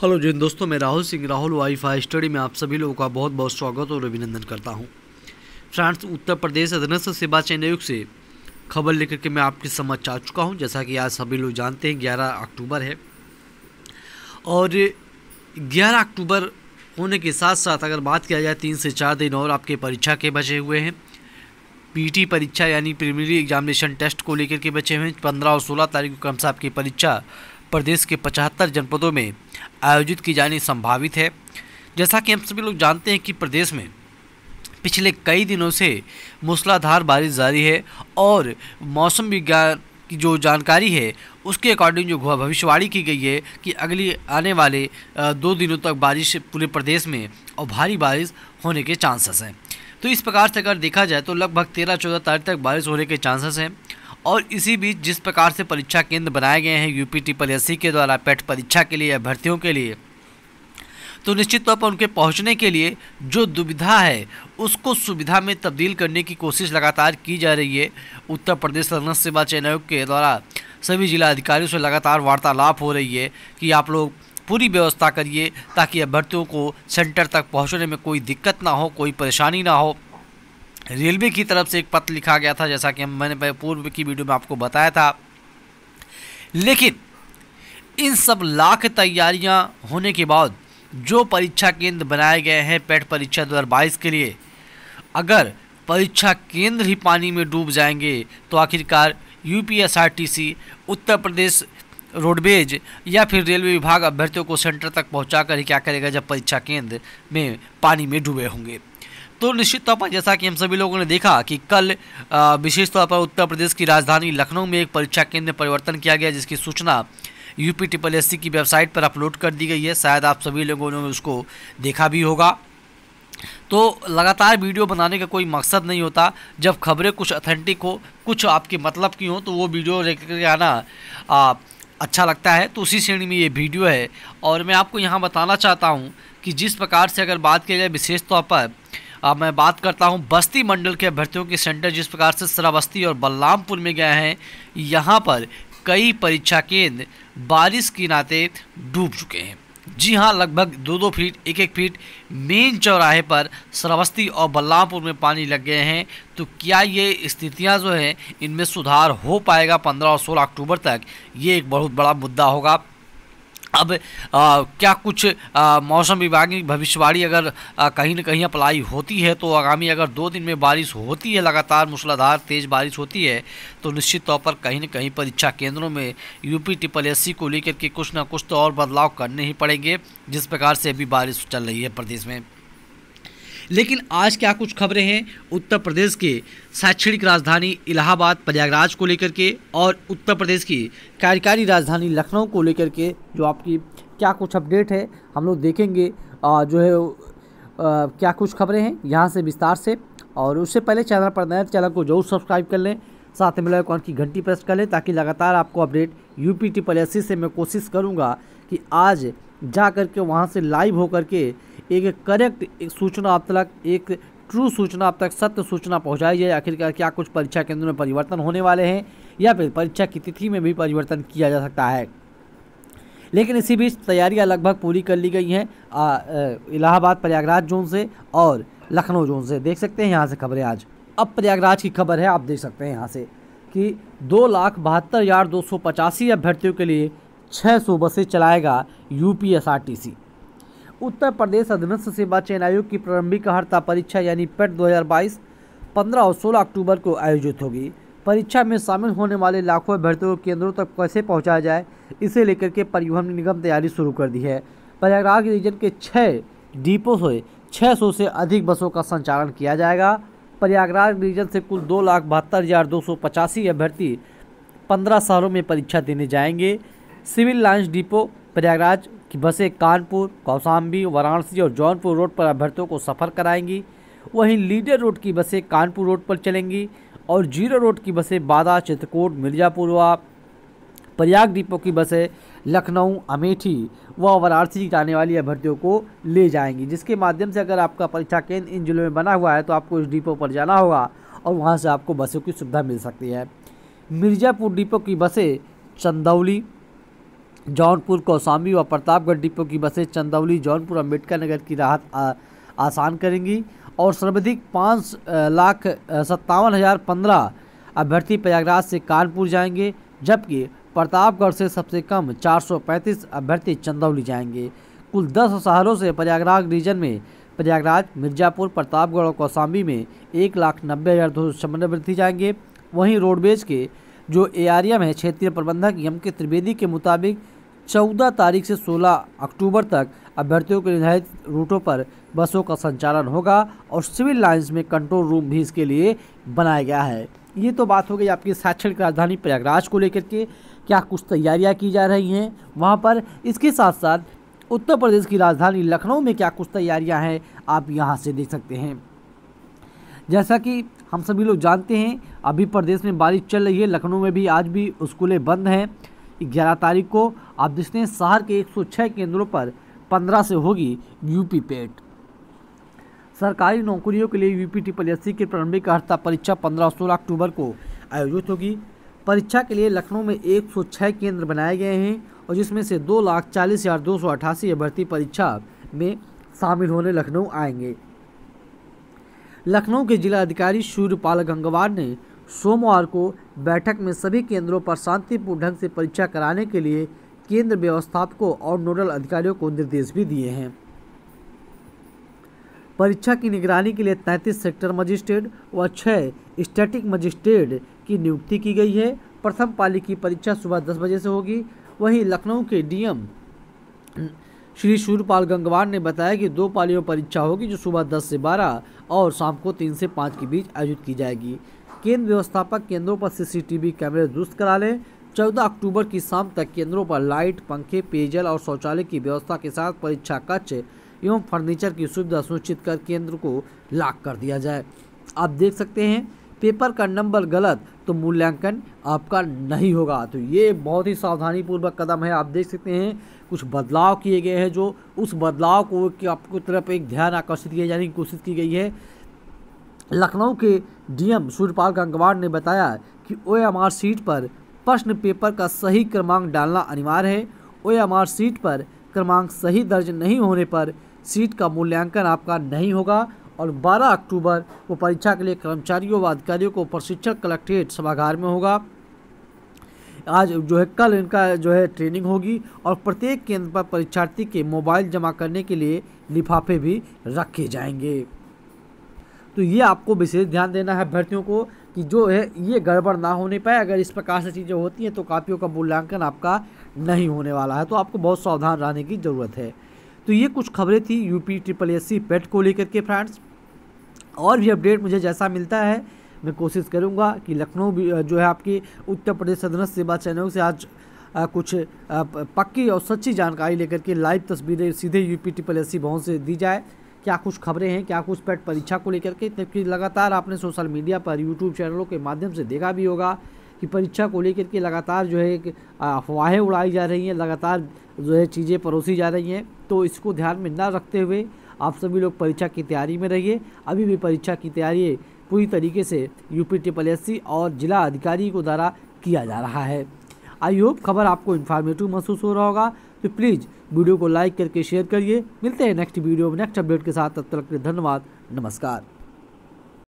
hello जिन दोस्तों मैं राहुल सिंह राहुल वाईफाई स्टडी में आप सभी लोगों का बहुत बहुत स्वागत और अभिनंदन करता हूं फ्रांस उत्तर प्रदेश अधीनस्थ सेवा चयन आयोग से खबर लेकर के मैं आपके समक्ष आ चुका हूं जैसा कि आज सभी लोग जानते हैं 11 अक्टूबर है और 11 अक्टूबर होने के साथ साथ अगर बात किया जाए तीन से चार दिन और आपके परीक्षा के बचे हुए हैं पी परीक्षा यानी प्रीमरी एग्जामिनेशन टेस्ट को लेकर के बचे हुए हैं पंद्रह और सोलह तारीख को क्रमशः आपकी परीक्षा प्रदेश के पचहत्तर जनपदों में आयोजित की जानी संभावित है जैसा कि हम सभी लोग जानते हैं कि प्रदेश में पिछले कई दिनों से मूसलाधार बारिश जारी है और मौसम विज्ञान की जो जानकारी है उसके अकॉर्डिंग जो भविष्यवाणी की गई है कि अगली आने वाले दो दिनों तक बारिश पूरे प्रदेश में और भारी बारिश होने के चांसेस हैं तो इस प्रकार से अगर देखा जाए तो लगभग तेरह चौदह तारीख तक बारिश होने के चांसेस हैं और इसी बीच जिस प्रकार से परीक्षा केंद्र बनाए गए हैं यूपी ट्रिपल के द्वारा पेट परीक्षा के लिए अभ्यर्थियों के लिए तो निश्चित तौर पर उनके पहुंचने के लिए जो दुविधा है उसको सुविधा में तब्दील करने की कोशिश लगातार की जा रही है उत्तर प्रदेश संघर्ष सेवा चयन आयोग के द्वारा सभी जिला अधिकारियों से लगातार वार्तालाप हो रही है कि आप लोग पूरी व्यवस्था करिए ताकि अभ्यर्थियों को सेंटर तक पहुंचने में कोई दिक्कत ना हो कोई परेशानी ना हो रेलवे की तरफ से एक पत्र लिखा गया था जैसा कि मैंने पूर्व की वीडियो में आपको बताया था लेकिन इन सब लाख तैयारियां होने के बाद जो परीक्षा केंद्र बनाए गए हैं पेट परीक्षा 2022 के लिए अगर परीक्षा केंद्र ही पानी में डूब जाएंगे तो आखिरकार यूपीएसआरटीसी उत्तर प्रदेश रोडवेज या फिर रेलवे विभाग अभ्यर्थियों को सेंटर तक पहुंचाकर ही क्या करेगा जब परीक्षा केंद्र में पानी में डूबे होंगे तो निश्चित तौर पर जैसा कि हम सभी लोगों ने देखा कि कल विशेष तौर पर उत्तर प्रदेश की राजधानी लखनऊ में एक परीक्षा केंद्र परिवर्तन किया गया जिसकी सूचना यूपी ट्रिपल एस की वेबसाइट पर अपलोड कर दी गई है शायद आप सभी लोगों ने उसको देखा भी होगा तो लगातार वीडियो बनाने का कोई मकसद नहीं होता जब खबरें कुछ ऑथेंटिक हो कुछ आपके मतलब की हों तो वो वीडियो लेकर आना आ, अच्छा लगता है तो उसी श्रेणी में ये वीडियो है और मैं आपको यहाँ बताना चाहता हूँ कि जिस प्रकार से अगर बात किया जाए विशेष तौर पर अब मैं बात करता हूं बस्ती मंडल के अभ्यर्थियों के सेंटर जिस प्रकार से श्रावस्ती और बलरामपुर में गए हैं यहां पर कई परीक्षा केंद्र बारिश के नाते डूब चुके हैं जी हां लगभग दो दो फीट एक एक फीट मेन चौराहे पर श्रावस्ती और बलरामपुर में पानी लग गए हैं तो क्या ये स्थितियाँ जो हैं इनमें सुधार हो पाएगा पंद्रह और सोलह अक्टूबर तक ये एक बहुत बड़ा मुद्दा होगा अब आ, क्या कुछ आ, मौसम विभाग की भविष्यवाणी अगर आ, कहीं ना कहीं अप्लाई होती है तो आगामी अगर दो दिन में बारिश होती है लगातार मूसलाधार तेज़ बारिश होती है तो निश्चित तौर पर कहीं ना कहीं परीक्षा केंद्रों में यूपी ट्रिपल एस को लेकर के कुछ ना कुछ तो और बदलाव करने ही पड़ेंगे जिस प्रकार से अभी बारिश चल रही है प्रदेश में लेकिन आज क्या कुछ खबरें हैं उत्तर प्रदेश के शैक्षणिक राजधानी इलाहाबाद प्रयागराज को लेकर के और उत्तर प्रदेश की कार्यकारी राजधानी लखनऊ को लेकर के जो आपकी क्या कुछ अपडेट है हम लोग देखेंगे जो है क्या कुछ खबरें हैं यहाँ से विस्तार से और उससे पहले चैनल पर नए तो चैनल को जरूर सब्सक्राइब कर लें साथ में लाइकॉन की घंटी प्रेस कर लें ताकि लगातार आपको update U P T S से मैं कोशिश करूँगा कि आज जा कर के वहाँ से लाइव होकर के एक करेक्ट सूचना आप तक एक ट्रू सूचना आप तक सत्य सूचना पहुंचाई जाए आखिरकार क्या कुछ परीक्षा केंद्र में परिवर्तन होने वाले हैं या फिर परीक्षा की तिथि में भी परिवर्तन किया जा सकता है लेकिन इसी बीच तैयारियां लगभग पूरी कर ली गई हैं इलाहाबाद प्रयागराज जोन से और लखनऊ जोन से देख सकते हैं यहाँ से खबरें आज अब प्रयागराज की खबर है आप देख सकते हैं यहाँ से कि दो लाख बहत्तर हज़ार दो सौ पचासी अभ्यर्थियों के लिए छः सौ बसें चलाएगा U P S R T C Uttar Pradesh अधीनस्थ सेवा चयन आयोग की प्रारंभिक हड़ता परीक्षा यानी पेट 2022 15 और 16 अक्टूबर को आयोजित होगी परीक्षा में शामिल होने वाले लाखों अभ्यर्थियों को केंद्रों तक कैसे पहुंचाया जाए इसे लेकर के परिवहन निगम तैयारी शुरू कर दी है प्रयागराज रीजन के छः डिपो से छः सौ से अधिक बसों का संचालन किया जाएगा प्रयागराज रीजन से कुल दो लाख बहत्तर हज़ार दो सौ पचासी अभ्यर्थी पंद्रह शहरों में परीक्षा देने जाएंगे सिविल लाइन्स डिपो प्रयागराज की बसें कानपुर कौशाम्बी वाराणसी और जौनपुर रोड पर अभ्यर्थियों को सफ़र कराएंगी वहीं लीडर रोड की बसें कानपुर रोड पर चलेंगी और जीरो रोड की बसें बादा चित्रकूट मिर्जापुर व प्रयाग डिपो की बसें लखनऊ अमेठी व वाराणसी जाने वाली अभ्यर्थियों को ले जाएंगी जिसके माध्यम से अगर आपका परीक्षा केंद्र इन जिलों में बना हुआ है तो आपको इस डिपो पर जाना होगा और वहाँ से आपको बसों की सुविधा मिल सकती है मिर्ज़ापुर डिपो की बसें चंदौली जौनपुर कौसाम्बी व प्रतापगढ़ डिपो की बसें चंदौली जौनपुर अम्बेडकर नगर की राहत आ, आसान करेंगी और सर्वाधिक पाँच लाख सत्तावन हज़ार पंद्रह अभ्यर्थी प्रयागराज से कानपुर जाएंगे जबकि प्रतापगढ़ से सबसे कम चार सौ पैंतीस अभ्यर्थी चंदौली जाएंगे कुल दस शहरों से प्रयागराज रीजन में प्रयागराज मिर्जापुर प्रतापगढ़ और कौसाम्बी में एक लाख नब्बे हज़ार दो सौ छप्पन अभ्यर्थी जाएंगे वहीं रोडवेज के जो एआरएम है क्षेत्रीय प्रबंधक एम के त्रिवेदी के मुताबिक चौदह तारीख से सोलह अक्टूबर तक अभ्यर्थियों के निर्धारित रूटों पर बसों का संचालन होगा और सिविल लाइन्स में कंट्रोल रूम भी इसके लिए बनाया गया है ये तो बात हो गई आपकी शैक्षणिक राजधानी प्रयागराज को लेकर के क्या कुछ तैयारियां की जा रही हैं वहाँ पर इसके साथ साथ उत्तर प्रदेश की राजधानी लखनऊ में क्या कुछ तैयारियां हैं आप यहाँ से देख सकते हैं जैसा कि हम सभी लोग जानते हैं अभी प्रदेश में बारिश चल रही है लखनऊ में भी आज भी स्कूलें बंद हैं ग्यारह तारीख को आप देखते हैं शहर के 106 केंद्रों पर 15 से होगी यूपी पेट सरकारी नौकरियों के लिए यूपी ट्रिपल एस की प्रारंभिक अर्हता परीक्षा 15 सोलह अक्टूबर को आयोजित होगी परीक्षा के लिए लखनऊ में 106 केंद्र बनाए गए हैं और जिसमें से दो लाख चालीस हज़ार दो सौ अठासी अभ्यर्थी परीक्षा में शामिल होने लखनऊ आएंगे लखनऊ के जिला अधिकारी सूर्यपाल गंगवार ने सोमवार को बैठक में सभी केंद्रों पर शांतिपूर्ण ढंग से परीक्षा कराने के लिए केंद्र व्यवस्थापकों और नोडल अधिकारियों को निर्देश भी दिए हैं परीक्षा की निगरानी के लिए तैंतीस सेक्टर मजिस्ट्रेट व छः स्टैटिक मजिस्ट्रेट की नियुक्ति की गई है प्रथम पाली की परीक्षा सुबह दस बजे से होगी वहीं लखनऊ के डीएम श्री सूर्यपाल गंगवार ने बताया कि दो पालियों परीक्षा होगी जो सुबह दस से बारह और शाम को तीन से पाँच के बीच आयोजित की जाएगी केंद्र व्यवस्थापक केंद्रों पर सीसीटीवी कैमरे दुरुस्त करा लें चौदह अक्टूबर की शाम तक केंद्रों पर लाइट पंखे पेयजल और शौचालय की व्यवस्था के साथ परीक्षा कक्ष एवं फर्नीचर की सुविधा सुनिश्चित कर केंद्र को लाक कर दिया जाए आप देख सकते हैं पेपर का नंबर गलत तो मूल्यांकन आपका नहीं होगा तो ये बहुत ही सावधानीपूर्वक कदम है आप देख सकते हैं कुछ बदलाव किए गए हैं जो उस बदलाव को कि आपको तरफ एक ध्यान आकर्षित किया जाने की कोशिश की गई है लखनऊ के डीएम सूर्यपाल गंगवार ने बताया कि ओ सीट पर प्रश्न पेपर का सही क्रमांक डालना अनिवार्य है ओ सीट पर क्रमांक सही दर्ज नहीं होने पर सीट का मूल्यांकन आपका नहीं होगा और 12 अक्टूबर को परीक्षा के लिए कर्मचारियों व अधिकारियों को प्रशिक्षक कलेक्ट्रेट सभागार में होगा आज जो है कल इनका जो है ट्रेनिंग होगी और प्रत्येक केंद्र पर परीक्षार्थी के मोबाइल जमा करने के लिए लिफाफे भी रखे जाएंगे तो ये आपको विशेष ध्यान देना है अभ्यर्थियों को कि जो है ये गड़बड़ ना होने पाए अगर इस प्रकार से चीज़ें होती हैं तो कापियों का मूल्यांकन आपका नहीं होने वाला है तो आपको बहुत सावधान रहने की ज़रूरत है तो ये कुछ खबरें थी UP triple S C PET को लेकर के फ्रेंड्स और भी अपडेट मुझे जैसा मिलता है मैं कोशिश करूँगा कि लखनऊ जो है आपकी उत्तर प्रदेश सदन सेवा चैनल से आज आ, कुछ आ, पक्की और सच्ची जानकारी लेकर के लाइव तस्वीरें सीधे यूपी ट्रिपल एस सी भवन से दी जाए क्या कुछ खबरें हैं क्या कुछ पेट परीक्षा को लेकर के जबकि लगातार आपने सोशल मीडिया पर यूट्यूब चैनलों के माध्यम से देखा भी होगा कि परीक्षा को लेकर के लगातार जो है अफवाहें उड़ाई जा रही हैं लगातार जो है चीज़ें परोसी जा रही हैं तो इसको ध्यान में ना रखते हुए आप सभी लोग परीक्षा की तैयारी में रहिए अभी भी परीक्षा की तैयारी पूरी तरीके से यूपी ट्रिपल एस और जिला अधिकारी को द्वारा किया जा रहा है आई होप खबर आपको इन्फॉर्मेटिव महसूस हो रहा होगा तो प्लीज़ वीडियो को लाइक करके शेयर करिए मिलते हैं नेक्स्ट वीडियो में नेक्स्ट अपडेट के साथ तब तक धन्यवाद नमस्कार